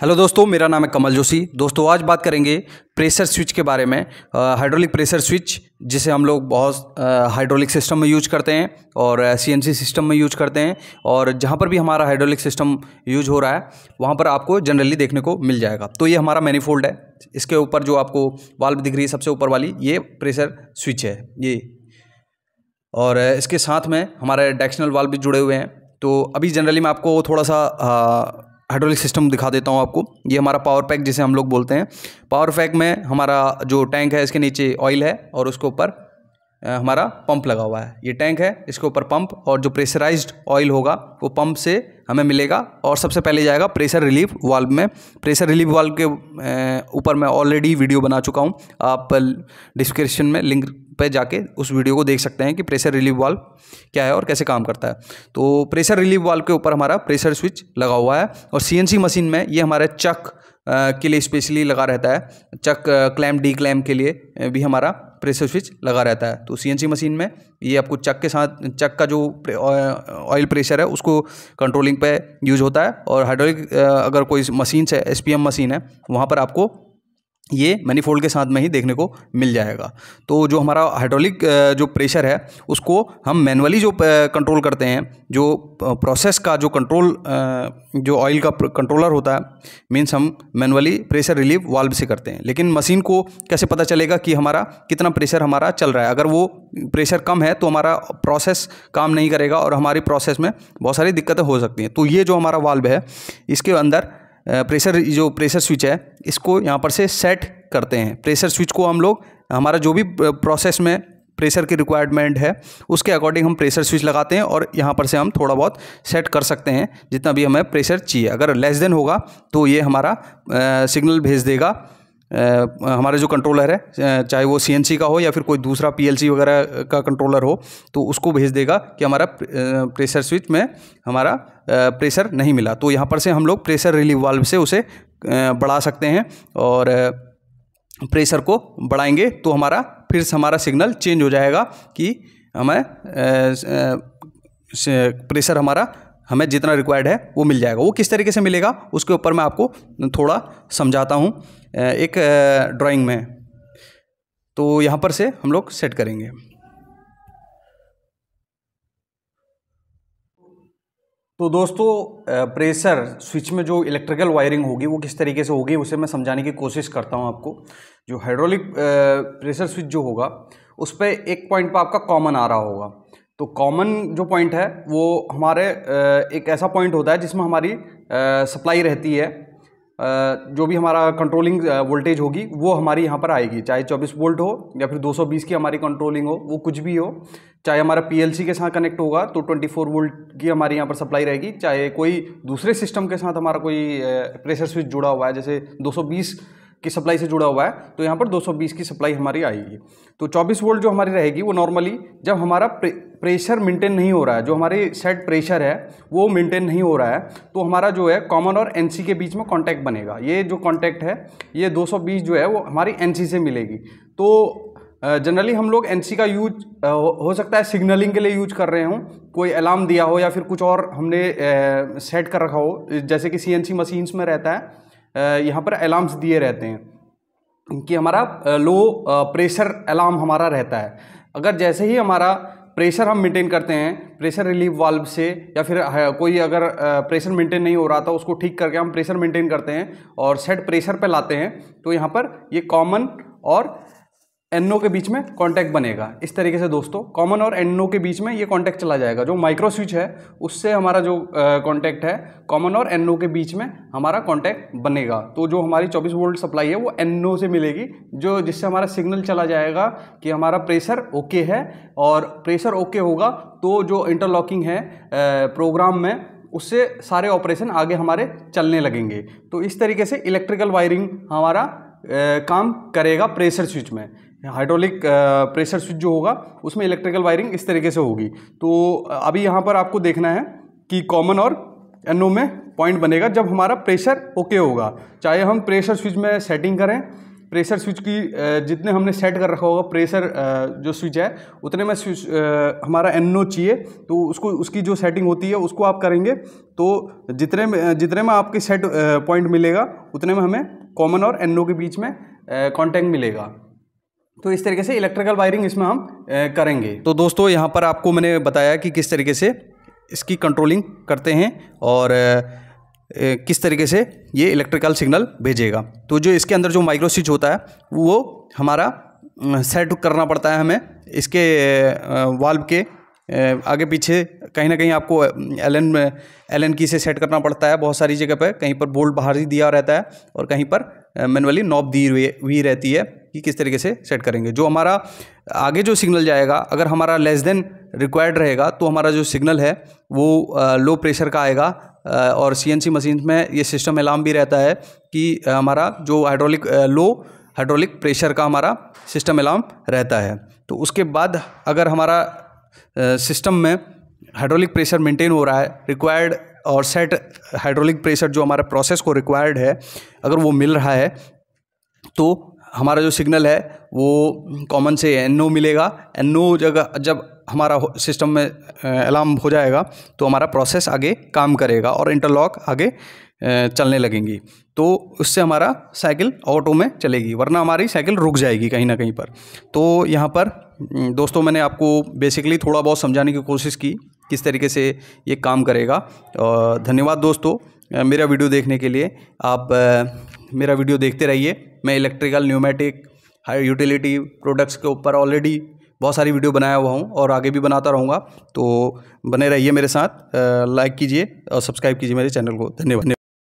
hello दोस्तों मेरा नाम है कमल जोशी दोस्तों आज बात करेंगे प्रेशर स्विच के बारे में हाइड्रोलिक प्रेशर स्विच जिसे हम लोग बहुत हाइड्रोलिक सिस्टम में यूज करते हैं और सीएनसी सिस्टम में यूज करते हैं और जहाँ पर भी हमारा हाइड्रोलिक सिस्टम यूज हो रहा है वहाँ पर आपको जनरली देखने को मिल जाएगा तो ये हमारा मैनीफोल्ड है इसके ऊपर जो आपको वाल्व दिख रही है सबसे ऊपर वाली ये प्रेशर स्विच है ये और इसके साथ में हमारे डायरेक्शनल वाल्व भी जुड़े हुए हैं तो अभी जनरली मैं आपको थोड़ा सा हाइड्रोलिक सिस्टम दिखा देता हूँ आपको ये हमारा पावर पैक जिसे हम लोग बोलते हैं पावर पैक में हमारा जो टैंक है इसके नीचे ऑयल है और उसके ऊपर हमारा पंप लगा हुआ है ये टैंक है इसके ऊपर पंप और जो प्रेशराइज्ड ऑयल होगा वो पंप से हमें मिलेगा और सबसे पहले जाएगा प्रेशर रिलीफ वाल्व में प्रेशर रिलीफ वाल्व के ऊपर मैं ऑलरेडी वीडियो बना चुका हूँ आप डिस्क्रिप्शन में लिंक पे जाके उस वीडियो को देख सकते हैं कि प्रेशर रिलीफ वाल्व क्या है और कैसे काम करता है तो प्रेशर रिलीफ वाल्व के ऊपर हमारा प्रेशर स्विच लगा हुआ है और सीएनसी मशीन में ये हमारे चक के लिए स्पेशली लगा रहता है चक क्लैम डी क्लैम के लिए भी हमारा प्रेशर स्विच लगा रहता है तो सीएनसी मशीन में ये आपको चक के साथ चक का जो ऑयल प्रेशर है उसको कंट्रोलिंग पे यूज होता है और हाइड्रोलिक अगर कोई मशीन है एसपीएम मशीन है वहाँ पर आपको ये मैनीफोल्ड के साथ में ही देखने को मिल जाएगा तो जो हमारा हाइड्रोलिक जो प्रेशर है उसको हम मैनुअली जो कंट्रोल करते हैं जो प्रोसेस का जो कंट्रोल जो ऑयल का कंट्रोलर होता है मीन्स हम मैनुअली प्रेशर रिलीव वाल्व से करते हैं लेकिन मशीन को कैसे पता चलेगा कि हमारा कितना प्रेशर हमारा चल रहा है अगर वो प्रेशर कम है तो हमारा प्रोसेस काम नहीं करेगा और हमारी प्रोसेस में बहुत सारी दिक्कतें हो सकती हैं तो ये जो हमारा वाल्व है इसके अंदर प्रेशर जो प्रेशर स्विच है इसको यहाँ पर से सेट करते हैं प्रेशर स्विच को हम लोग हमारा जो भी प्रोसेस में प्रेशर की रिक्वायरमेंट है उसके अकॉर्डिंग हम प्रेशर स्विच लगाते हैं और यहाँ पर से हम थोड़ा बहुत सेट कर सकते हैं जितना भी हमें प्रेशर चाहिए अगर लेस देन होगा तो ये हमारा सिग्नल भेज देगा हमारे जो कंट्रोलर है चाहे वो सी का हो या फिर कोई दूसरा पी वगैरह का कंट्रोलर हो तो उसको भेज देगा कि हमारा प्रेशर स्विच में हमारा प्रेशर नहीं मिला तो यहाँ पर से हम लोग प्रेशर रिलीव वाल्व से उसे बढ़ा सकते हैं और प्रेशर को बढ़ाएंगे तो हमारा फिर हमारा सिग्नल चेंज हो जाएगा कि हमें प्रेशर हमारा हमें जितना रिक्वायर्ड है वो मिल जाएगा वो किस तरीके से मिलेगा उसके ऊपर मैं आपको थोड़ा समझाता हूँ एक ड्राइंग में तो यहाँ पर से हम लोग सेट करेंगे तो दोस्तों प्रेशर स्विच में जो इलेक्ट्रिकल वायरिंग होगी वो किस तरीके से होगी उसे मैं समझाने की कोशिश करता हूँ आपको जो हाइड्रोलिक प्रेशर स्विच जो होगा उस पर एक पॉइंट पर आपका कॉमन आ रहा होगा तो कॉमन जो पॉइंट है वो हमारे एक ऐसा पॉइंट होता है जिसमें हमारी सप्लाई रहती है जो भी हमारा कंट्रोलिंग वोल्टेज होगी वो हमारी यहाँ पर आएगी चाहे 24 वोल्ट हो या फिर 220 की हमारी कंट्रोलिंग हो वो कुछ भी हो चाहे हमारा पीएलसी के साथ कनेक्ट होगा तो 24 वोल्ट की हमारी यहाँ पर सप्लाई रहेगी चाहे कोई दूसरे सिस्टम के साथ हमारा कोई प्रेशर स्विच जुड़ा हुआ है जैसे 220 की सप्लाई से जुड़ा हुआ है तो यहाँ पर 220 की सप्लाई हमारी आएगी तो 24 वोल्ट जो हमारी रहेगी वो नॉर्मली जब हमारा प्रे, प्रेशर मेंटेन नहीं हो रहा है जो हमारे सेट प्रेशर है वो मेंटेन नहीं हो रहा है तो हमारा जो है कॉमन और एन के बीच में कॉन्टैक्ट बनेगा ये जो कॉन्टैक्ट है ये 220 जो है वो हमारी एन से मिलेगी तो जनरली हम लोग एन का यूज हो सकता है सिग्नलिंग के लिए यूज कर रहे हों कोई अलार्म दिया हो या फिर कुछ और हमने सेट कर रखा हो जैसे कि सी मशीन्स में रहता है यहाँ पर अलार्म्स दिए रहते हैं कि हमारा लो प्रेशर अलार्म हमारा रहता है अगर जैसे ही हमारा प्रेशर हम मेंटेन करते हैं प्रेशर रिलीफ वाल्व से या फिर कोई अगर प्रेशर मेंटेन नहीं हो रहा था उसको ठीक करके हम प्रेशर मेंटेन करते हैं और सेट प्रेशर पे लाते हैं तो यहाँ पर ये कॉमन और एनओ के बीच में कांटेक्ट बनेगा इस तरीके से दोस्तों कॉमन और एनओ के बीच में ये कांटेक्ट चला जाएगा जो माइक्रो स्विच है उससे हमारा जो कांटेक्ट है कॉमन और एनओ के बीच में हमारा कांटेक्ट बनेगा तो जो हमारी 24 वोल्ट सप्लाई है वो एनओ से मिलेगी जो जिससे हमारा सिग्नल चला जाएगा कि हमारा प्रेशर ओके है और प्रेशर ओके होगा तो जो इंटरलॉकिंग है प्रोग्राम में उससे सारे ऑपरेशन आगे हमारे चलने लगेंगे तो इस तरीके से इलेक्ट्रिकल वायरिंग हमारा काम करेगा प्रेशर स्विच में हाइड्रोलिक प्रेशर स्विच जो होगा उसमें इलेक्ट्रिकल वायरिंग इस तरीके से होगी तो अभी यहाँ पर आपको देखना है कि कॉमन और एनओ में पॉइंट बनेगा जब हमारा प्रेशर ओके होगा चाहे हम प्रेशर स्विच में सेटिंग करें प्रेशर स्विच की जितने हमने सेट कर रखा होगा प्रेशर जो स्विच है उतने में स्विच हमारा एनओ चाहिए तो उसको उसकी जो सेटिंग होती है उसको आप करेंगे तो जितने में जितने में आपके सेट पॉइंट मिलेगा उतने में हमें कॉमन और एनओ के बीच में कॉन्टैक्ट मिलेगा तो इस तरीके से इलेक्ट्रिकल वायरिंग इसमें हम करेंगे तो दोस्तों यहाँ पर आपको मैंने बताया कि किस तरीके से इसकी कंट्रोलिंग करते हैं और किस तरीके से ये इलेक्ट्रिकल सिग्नल भेजेगा तो जो इसके अंदर जो माइक्रो स्विच होता है वो हमारा सेट करना पड़ता है हमें इसके वाल्व के आगे पीछे कहीं ना कहीं आपको एल एन एल एन की से सेट करना पड़ता है बहुत सारी जगह पर कहीं पर बोल्ट बाहर ही दिया रहता है और कहीं पर मैनुअली नॉब दी हुई रहती है कि किस तरीके से सेट करेंगे जो हमारा आगे जो सिग्नल जाएगा अगर हमारा लेस देन रिक्वायर्ड रहेगा तो हमारा जो सिग्नल है वो लो प्रेशर का आएगा सी और सीएनसी मशीन में ये सिस्टम अलार्म भी रहता है कि हमारा जो हाइड्रोलिक लो हाइड्रोलिक प्रेशर का हमारा सिस्टम अलार्म रहता है तो उसके बाद अगर हमारा सिस्टम में हाइड्रोलिक प्रेशर मेंटेन हो रहा है रिक्वायर्ड और सेट हाइड्रोलिक प्रेशर जो हमारे प्रोसेस को रिक्वायर्ड है अगर वो मिल रहा है तो हमारा जो सिग्नल है वो कॉमन से एन नो मिलेगा एन नो जगह जब हमारा सिस्टम में अलार्म हो जाएगा तो हमारा प्रोसेस आगे काम करेगा और इंटरलॉक आगे चलने लगेंगी तो उससे हमारा साइकिल ऑटो में चलेगी वरना हमारी साइकिल रुक जाएगी कहीं ना कहीं पर तो यहाँ पर दोस्तों मैंने आपको बेसिकली थोड़ा बहुत समझाने की कोशिश की किस तरीके से ये काम करेगा धन्यवाद दोस्तों मेरा वीडियो देखने के लिए आप मेरा वीडियो देखते रहिए मैं electrical pneumatic high utility products के ऊपर ऑलरेडी बहुत सारी वीडियो बनाया हुआ हूँ और आगे भी बनाता रहूँगा तो बने रहिए मेरे साथ लाइक कीजिए और सब्सक्राइब कीजिए मेरे चैनल को धन्यवाद